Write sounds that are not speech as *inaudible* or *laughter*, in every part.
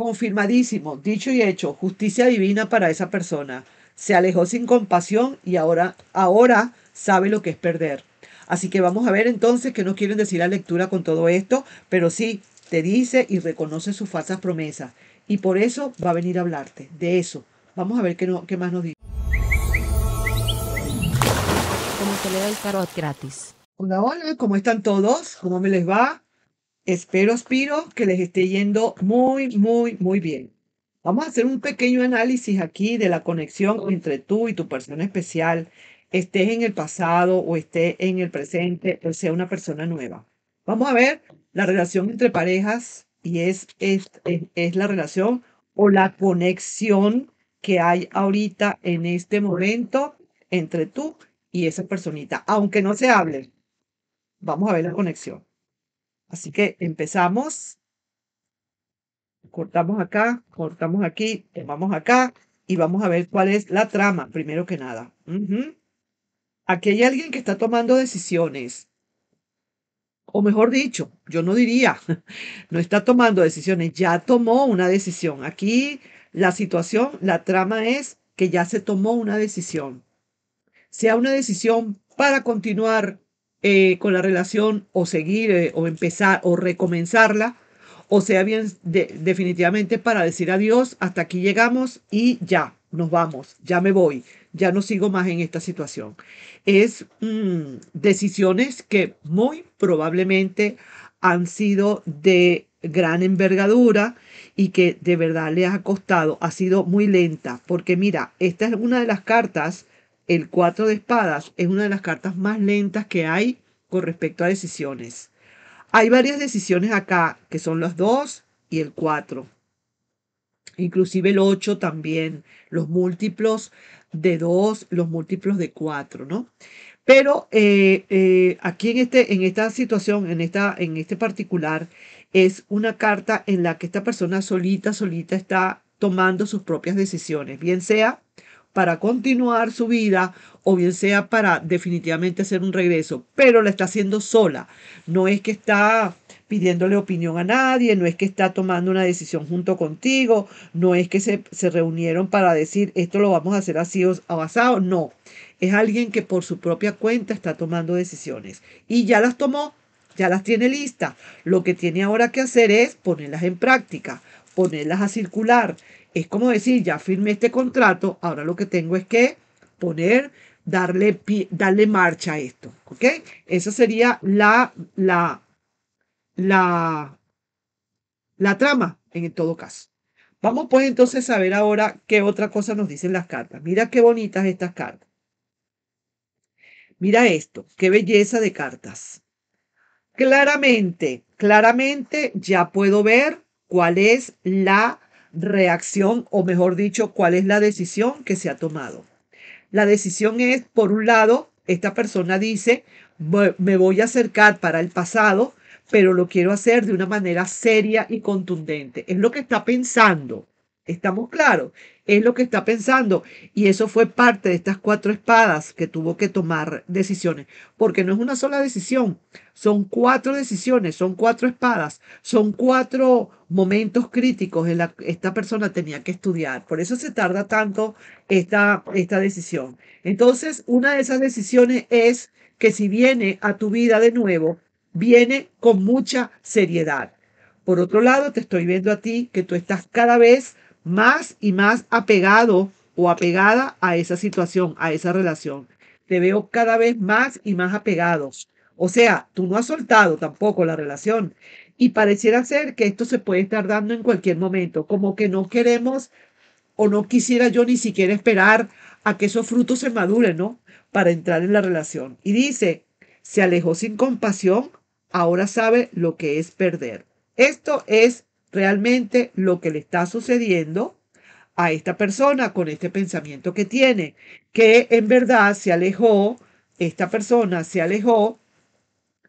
Confirmadísimo, dicho y hecho, justicia divina para esa persona. Se alejó sin compasión y ahora, ahora sabe lo que es perder. Así que vamos a ver entonces que nos quieren decir la lectura con todo esto, pero sí, te dice y reconoce sus falsas promesas. Y por eso va a venir a hablarte de eso. Vamos a ver qué, no, qué más nos dice. Como gratis. Hola, hola, ¿cómo están todos? ¿Cómo me les va? Espero, aspiro que les esté yendo muy, muy, muy bien. Vamos a hacer un pequeño análisis aquí de la conexión entre tú y tu persona especial, estés en el pasado o esté en el presente o sea una persona nueva. Vamos a ver la relación entre parejas y es, es, es la relación o la conexión que hay ahorita en este momento entre tú y esa personita, aunque no se hable. Vamos a ver la conexión. Así que empezamos. Cortamos acá, cortamos aquí, tomamos acá y vamos a ver cuál es la trama, primero que nada. Aquí hay alguien que está tomando decisiones. O mejor dicho, yo no diría, *laughs* no está tomando decisiones, ya tomó una decisión. Aquí la situación, la trama es que ya se tomó una decisión. Sea una decisión para continuar eh, con la relación o seguir eh, o empezar o recomenzarla, o sea bien definitivamente para decir adiós, hasta aquí llegamos y ya, nos vamos, ya me voy, ya no sigo más en esta situación. Es mm, decisiones que muy probablemente han sido de gran envergadura y que de verdad le ha costado, ha sido muy lenta, porque mira, esta es una de las cartas el 4 de espadas es una de las cartas más lentas que hay con respecto a decisiones. Hay varias decisiones acá, que son los dos y el 4. Inclusive el 8 también, los múltiplos de dos, los múltiplos de 4, ¿no? Pero eh, eh, aquí en, este, en esta situación, en, esta, en este particular, es una carta en la que esta persona solita, solita está tomando sus propias decisiones, bien sea para continuar su vida o bien sea para definitivamente hacer un regreso, pero la está haciendo sola. No es que está pidiéndole opinión a nadie, no es que está tomando una decisión junto contigo, no es que se, reunieron para decir esto lo vamos a hacer así o basado, no. Es alguien que por su propia cuenta está tomando decisiones y ya las tomó, ya las tiene listas. Lo que tiene ahora que hacer es ponerlas en práctica, ponerlas a circular, es como decir, ya firmé este contrato, ahora lo que tengo es que poner, darle, darle marcha a esto. ¿Ok? Esa sería la, la, la, la trama en todo caso. Vamos pues entonces a ver ahora qué otra cosa nos dicen las cartas. Mira qué bonitas estas cartas. Mira esto, qué belleza de cartas. Claramente, claramente ya puedo ver cuál es la reacción o mejor dicho, cuál es la decisión que se ha tomado. La decisión es, por un lado, esta persona dice, me voy a acercar para el pasado, pero lo quiero hacer de una manera seria y contundente. Es lo que está pensando. ¿Estamos claros? es lo que está pensando. Y eso fue parte de estas cuatro espadas que tuvo que tomar decisiones, porque no es una sola decisión, son cuatro decisiones, son cuatro espadas, son cuatro momentos críticos en la que esta persona tenía que estudiar. Por eso se tarda tanto esta, esta decisión. Entonces, una de esas decisiones es que si viene a tu vida de nuevo, viene con mucha seriedad. Por otro lado, te estoy viendo a ti que tú estás cada vez más y más apegado o apegada a esa situación, a esa relación. Te veo cada vez más y más apegados. O sea, tú no has soltado tampoco la relación. Y pareciera ser que esto se puede estar dando en cualquier momento, como que no queremos o no quisiera yo ni siquiera esperar a que esos frutos se maduren, ¿no? Para entrar en la relación. Y dice, se alejó sin compasión, ahora sabe lo que es perder. Esto es realmente lo que le está sucediendo a esta persona con este pensamiento que tiene, que en verdad se alejó, esta persona se alejó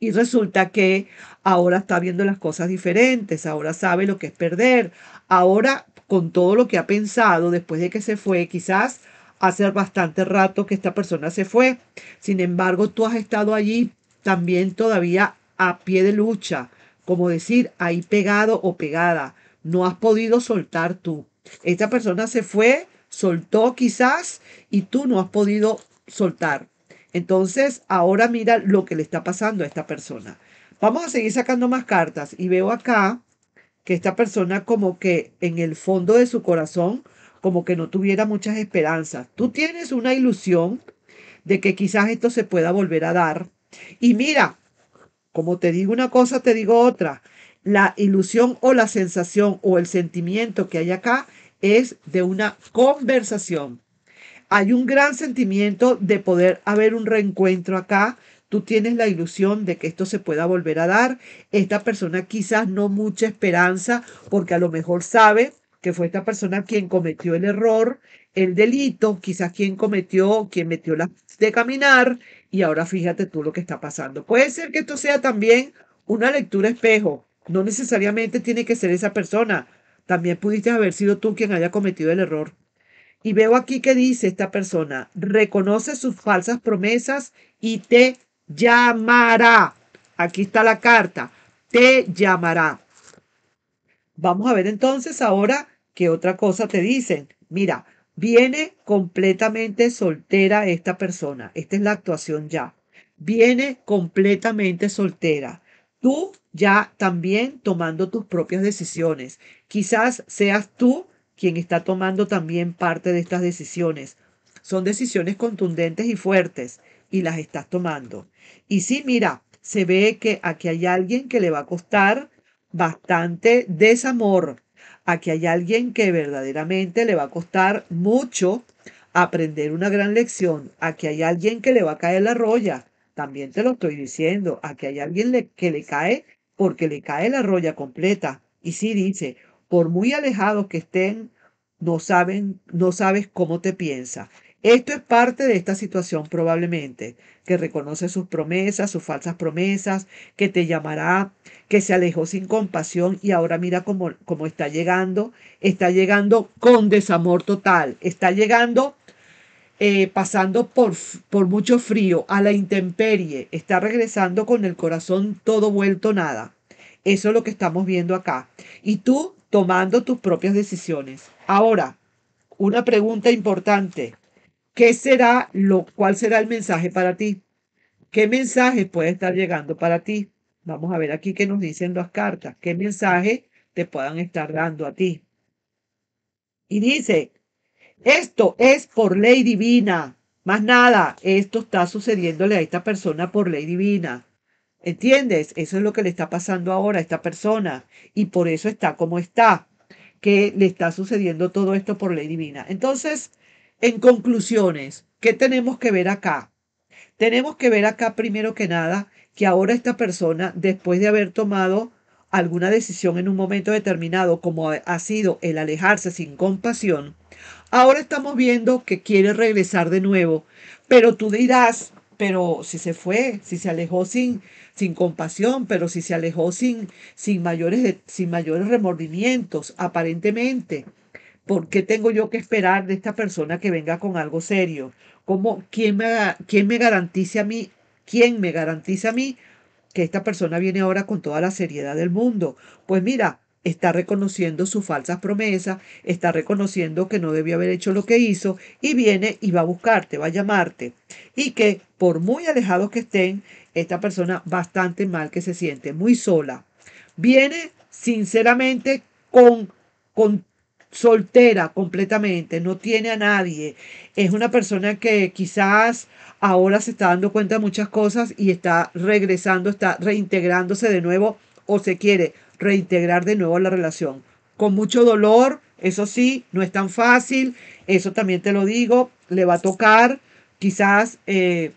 y resulta que ahora está viendo las cosas diferentes, ahora sabe lo que es perder, ahora con todo lo que ha pensado después de que se fue, quizás hace bastante rato que esta persona se fue, sin embargo tú has estado allí también todavía a pie de lucha, como decir ahí pegado o pegada, no has podido soltar tú. Esta persona se fue, soltó quizás y tú no has podido soltar. Entonces, ahora mira lo que le está pasando a esta persona. Vamos a seguir sacando más cartas y veo acá que esta persona como que en el fondo de su corazón como que no tuviera muchas esperanzas. Tú tienes una ilusión de que quizás esto se pueda volver a dar. Y mira, como te digo una cosa, te digo otra. La ilusión o la sensación o el sentimiento que hay acá es de una conversación. Hay un gran sentimiento de poder haber un reencuentro acá. Tú tienes la ilusión de que esto se pueda volver a dar. Esta persona quizás no mucha esperanza porque a lo mejor sabe que fue esta persona quien cometió el error, el delito, quizás quien cometió, quien metió la de caminar, y ahora fíjate tú lo que está pasando. Puede ser que esto sea también una lectura espejo. No necesariamente tiene que ser esa persona. También pudiste haber sido tú quien haya cometido el error. Y veo aquí que dice esta persona, reconoce sus falsas promesas y te llamará. Aquí está la carta, te llamará. Vamos a ver entonces ahora qué otra cosa te dicen. Mira, Viene completamente soltera esta persona. Esta es la actuación ya. Viene completamente soltera. Tú ya también tomando tus propias decisiones. Quizás seas tú quien está tomando también parte de estas decisiones. Son decisiones contundentes y fuertes y las estás tomando. Y sí, mira, se ve que aquí hay alguien que le va a costar bastante desamor, Aquí hay alguien que verdaderamente le va a costar mucho aprender una gran lección, Aquí hay alguien que le va a caer la roya, también te lo estoy diciendo, Aquí hay alguien que le cae porque le cae la roya completa. Y sí dice, por muy alejados que estén, no saben, no sabes cómo te piensa. Esto es parte de esta situación probablemente, que reconoce sus promesas, sus falsas promesas, que te llamará, que se alejó sin compasión y ahora mira cómo, cómo está llegando, está llegando con desamor total, está llegando eh, pasando por, por mucho frío, a la intemperie, está regresando con el corazón todo vuelto nada. Eso es lo que estamos viendo acá. Y tú tomando tus propias decisiones. Ahora, una pregunta importante será lo, cuál será el mensaje para ti? ¿Qué mensaje puede estar llegando para ti? Vamos a ver aquí qué nos dicen las cartas. ¿Qué mensaje te puedan estar dando a ti? Y dice, esto es por ley divina. Más nada, esto está sucediéndole a esta persona por ley divina. ¿Entiendes? Eso es lo que le está pasando ahora a esta persona. Y por eso está como está. Que le está sucediendo todo esto por ley divina. Entonces, en conclusiones, ¿qué tenemos que ver acá? Tenemos que ver acá primero que nada que ahora esta persona, después de haber tomado alguna decisión en un momento determinado, como ha sido el alejarse sin compasión, ahora estamos viendo que quiere regresar de nuevo. Pero tú dirás, pero si se fue, si se alejó sin, sin compasión, pero si se alejó sin, sin, mayores, sin mayores remordimientos, aparentemente. ¿Por qué tengo yo que esperar de esta persona que venga con algo serio? ¿Cómo, quién, me, ¿Quién me garantice a mí? ¿Quién me garantiza a mí que esta persona viene ahora con toda la seriedad del mundo? Pues mira, está reconociendo sus falsas promesas, está reconociendo que no debió haber hecho lo que hizo y viene y va a buscarte, va a llamarte. Y que por muy alejados que estén, esta persona bastante mal que se siente, muy sola. Viene sinceramente con, con soltera completamente, no tiene a nadie, es una persona que quizás ahora se está dando cuenta de muchas cosas y está regresando, está reintegrándose de nuevo o se quiere reintegrar de nuevo la relación. Con mucho dolor, eso sí, no es tan fácil, eso también te lo digo, le va a tocar quizás eh,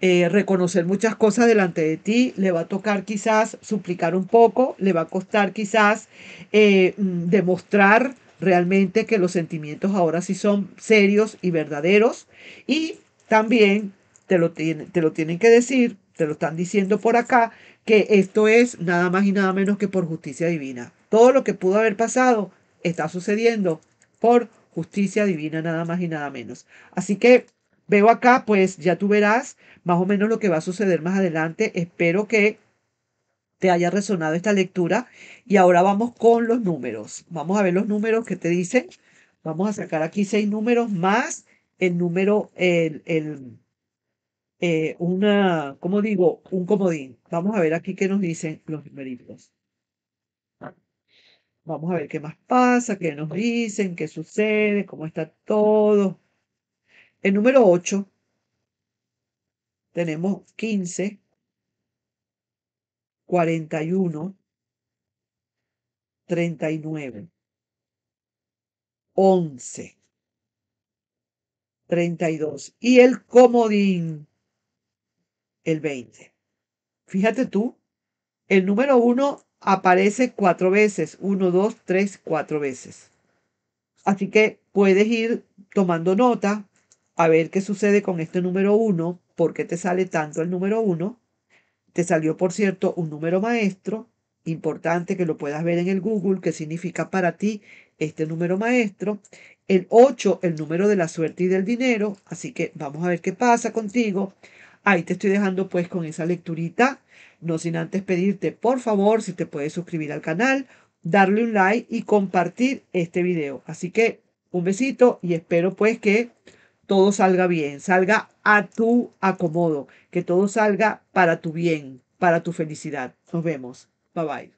eh, reconocer muchas cosas delante de ti, le va a tocar quizás suplicar un poco, le va a costar quizás eh, mm, demostrar realmente que los sentimientos ahora sí son serios y verdaderos y también te lo, te lo tienen que decir, te lo están diciendo por acá, que esto es nada más y nada menos que por justicia divina. Todo lo que pudo haber pasado está sucediendo por justicia divina nada más y nada menos. Así que veo acá, pues ya tú verás más o menos lo que va a suceder más adelante. Espero que te haya resonado esta lectura. Y ahora vamos con los números. Vamos a ver los números que te dicen. Vamos a sacar aquí seis números más el número, el, el eh, una, ¿cómo digo? Un comodín. Vamos a ver aquí qué nos dicen los numeritos. Vamos a ver qué más pasa, qué nos dicen, qué sucede, cómo está todo. El número 8, tenemos 15, 41, 39, 11, 32. Y el comodín, el 20. Fíjate tú, el número 1 aparece cuatro veces. 1, 2, 3, 4 veces. Así que puedes ir tomando nota a ver qué sucede con este número 1, por qué te sale tanto el número 1 te salió, por cierto, un número maestro, importante que lo puedas ver en el Google, qué significa para ti este número maestro. El 8, el número de la suerte y del dinero. Así que vamos a ver qué pasa contigo. Ahí te estoy dejando pues con esa lecturita. No sin antes pedirte, por favor, si te puedes suscribir al canal, darle un like y compartir este video. Así que un besito y espero pues que todo salga bien, salga a tu acomodo, que todo salga para tu bien, para tu felicidad. Nos vemos. Bye bye.